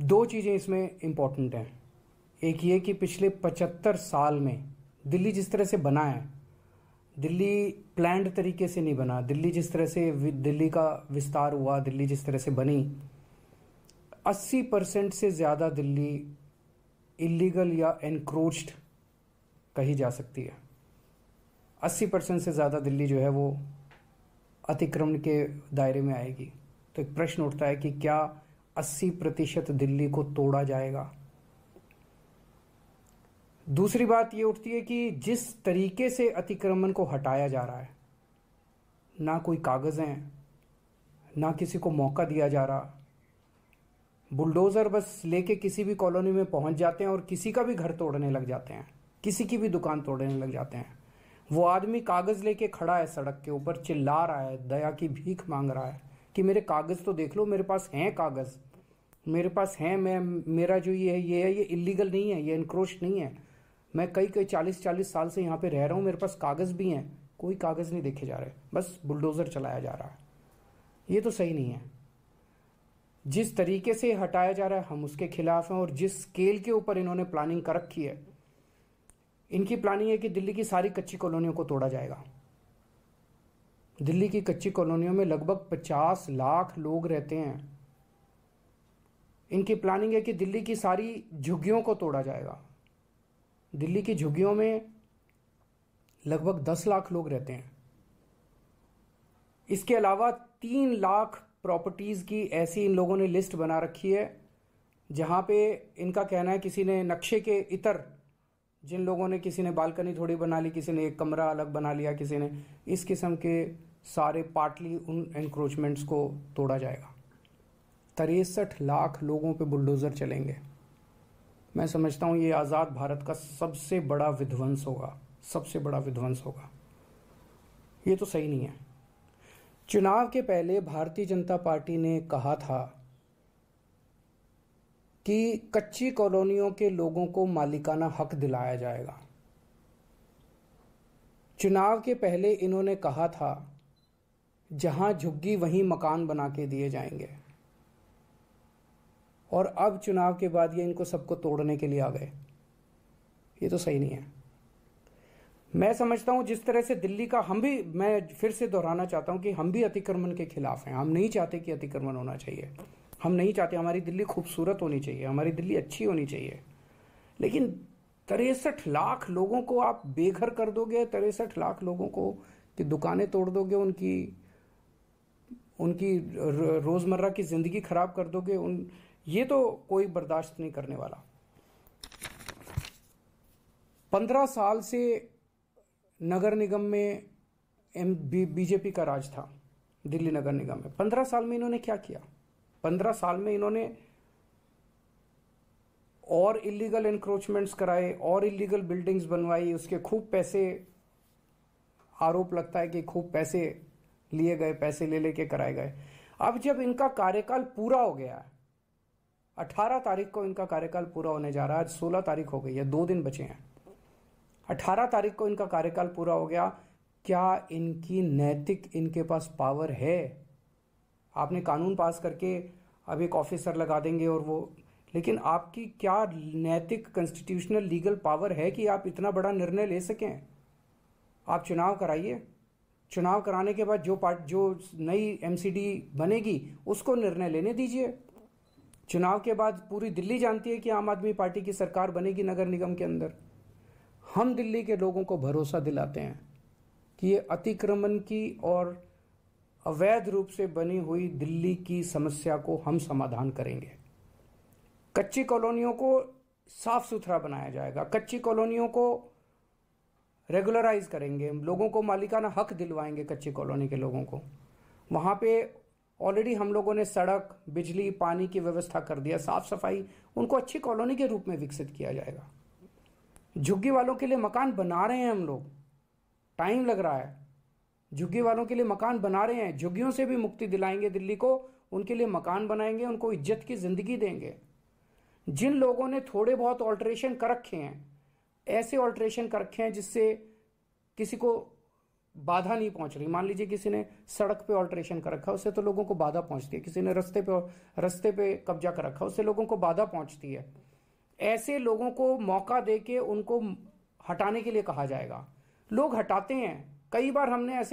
दो चीज़ें इसमें इम्पॉर्टेंट हैं एक ये कि पिछले पचहत्तर साल में दिल्ली जिस तरह से बना है दिल्ली प्लान्ड तरीके से नहीं बना दिल्ली जिस तरह से दिल्ली का विस्तार हुआ दिल्ली जिस तरह से बनी 80 परसेंट से ज़्यादा दिल्ली इलीगल या एनक्रोच्ड कही जा सकती है 80 परसेंट से ज़्यादा दिल्ली जो है वो अतिक्रमण के दायरे में आएगी तो एक प्रश्न उठता है कि क्या अस्सी प्रतिशत दिल्ली को तोड़ा जाएगा दूसरी बात यह उठती है कि जिस तरीके से अतिक्रमण को हटाया जा रहा है ना कोई कागज़ है ना किसी को मौका दिया जा रहा बुलडोज़र बस लेके किसी भी कॉलोनी में पहुंच जाते हैं और किसी का भी घर तोड़ने लग जाते हैं किसी की भी दुकान तोड़ने लग जाते हैं वो आदमी कागज़ लेके खड़ा है सड़क के ऊपर चिल्ला रहा है दया की भीख मांग रहा है कि मेरे कागज़ तो देख लो मेरे पास हैं कागज़ मेरे पास है मैं मेरा जो ये है ये है ये इलीगल नहीं है ये इनक्रोच नहीं है मैं कई कई चालीस चालीस साल से यहाँ पे रह रहा हूँ मेरे पास कागज़ भी हैं कोई कागज़ नहीं देखे जा रहे बस बुलडोज़र चलाया जा रहा है ये तो सही नहीं है जिस तरीके से हटाया जा रहा है हम उसके खिलाफ हैं और जिस स्केल के ऊपर इन्होंने प्लानिंग कर रखी है इनकी प्लानिंग है कि दिल्ली की सारी कच्ची कॉलोनियों को तोड़ा जाएगा दिल्ली की कच्ची कॉलोनियों में लगभग पचास लाख लोग रहते हैं इनकी प्लानिंग है कि दिल्ली की सारी झुग्गियों को तोड़ा जाएगा दिल्ली की झुग्गियों में लगभग दस लाख लोग रहते हैं इसके अलावा तीन लाख प्रॉपर्टीज़ की ऐसी इन लोगों ने लिस्ट बना रखी है जहाँ पे इनका कहना है किसी ने नक्शे के इतर जिन लोगों ने किसी ने बालकनी थोड़ी बना ली किसी ने एक कमरा अलग बना लिया किसी ने इस किस्म के सारे पार्टली उन एनक्रोचमेंट्स को तोड़ा जाएगा तिरसठ लाख लोगों पे बुलडोज़र चलेंगे मैं समझता हूँ ये आज़ाद भारत का सबसे बड़ा विध्वंस होगा सबसे बड़ा विध्वंस होगा ये तो सही नहीं है चुनाव के पहले भारतीय जनता पार्टी ने कहा था कि कच्ची कॉलोनियों के लोगों को मालिकाना हक दिलाया जाएगा चुनाव के पहले इन्होंने कहा था जहां झुग्गी वहीं मकान बना के दिए जाएंगे और अब चुनाव के बाद ये इनको सबको तोड़ने के लिए आ गए ये तो सही नहीं है मैं समझता हूं जिस तरह से दिल्ली का हम भी मैं फिर से दोहराना चाहता हूं कि हम भी अतिक्रमण के खिलाफ हैं हम नहीं चाहते कि अतिक्रमण होना चाहिए हम नहीं चाहते हमारी दिल्ली खूबसूरत होनी चाहिए हमारी दिल्ली अच्छी होनी चाहिए लेकिन तिरसठ लाख लोगों को आप बेघर कर दोगे तिरसठ लाख लोगों को कि दुकानें तोड़ दोगे उनकी उनकी रोज़मर्रा की ज़िंदगी ख़राब कर दोगे उन ये तो कोई बर्दाश्त नहीं करने वाला पंद्रह साल से नगर निगम में एम बीजेपी का राज था दिल्ली नगर निगम में पंद्रह साल में इन्होंने क्या किया पंद्रह साल में इन्होंने और इलीगल इंक्रोचमेंट्स कराए और इलीगल बिल्डिंग्स बनवाई उसके खूब पैसे आरोप लगता है कि खूब पैसे लिए गए पैसे ले लेके कराए गए अब जब इनका कार्यकाल पूरा हो गया है 18 तारीख को इनका कार्यकाल पूरा होने जा रहा है आज 16 तारीख हो गई है दो दिन बचे हैं 18 तारीख को इनका कार्यकाल पूरा हो गया क्या इनकी नैतिक इनके पास पावर है आपने कानून पास करके अब एक ऑफिसर लगा देंगे और वो लेकिन आपकी क्या नैतिक कॉन्स्टिट्यूशनल लीगल पावर है कि आप इतना बड़ा निर्णय ले सकें आप चुनाव कराइए चुनाव कराने के बाद जो पार्ट जो नई एमसीडी बनेगी उसको निर्णय लेने दीजिए चुनाव के बाद पूरी दिल्ली जानती है कि आम आदमी पार्टी की सरकार बनेगी नगर निगम के अंदर हम दिल्ली के लोगों को भरोसा दिलाते हैं कि ये अतिक्रमण की और अवैध रूप से बनी हुई दिल्ली की समस्या को हम समाधान करेंगे कच्ची कॉलोनियों को साफ सुथरा बनाया जाएगा कच्ची कॉलोनियों को रेगुलराइज करेंगे लोगों को मालिकाना हक दिलवाएंगे कच्ची कॉलोनी के लोगों को वहाँ पे ऑलरेडी हम लोगों ने सड़क बिजली पानी की व्यवस्था कर दिया साफ सफाई उनको अच्छी कॉलोनी के रूप में विकसित किया जाएगा झुग्गी वालों के लिए मकान बना रहे हैं हम लोग टाइम लग रहा है झुग्गी वालों के लिए मकान बना रहे हैं झुग्गियों से भी मुक्ति दिलाएंगे दिल्ली को उनके लिए मकान बनाएंगे उनको इज्जत की ज़िंदगी देंगे जिन लोगों ने थोड़े बहुत ऑल्ट्रेशन कर रखे हैं ऐसे ऑल्ट्रेशन कर रखे हैं जिससे किसी को बाधा नहीं पहुंच रही मान लीजिए किसी ने सड़क पे ऑल्ट्रेशन कर रखा है उससे तो लोगों को बाधा पहुंचती है किसी ने रस्ते पे रस्ते पे कब्जा कर रखा है उससे लोगों को बाधा पहुंचती है ऐसे लोगों को मौका दे के उनको हटाने के लिए कहा जाएगा लोग हटाते हैं कई बार हमने ऐसे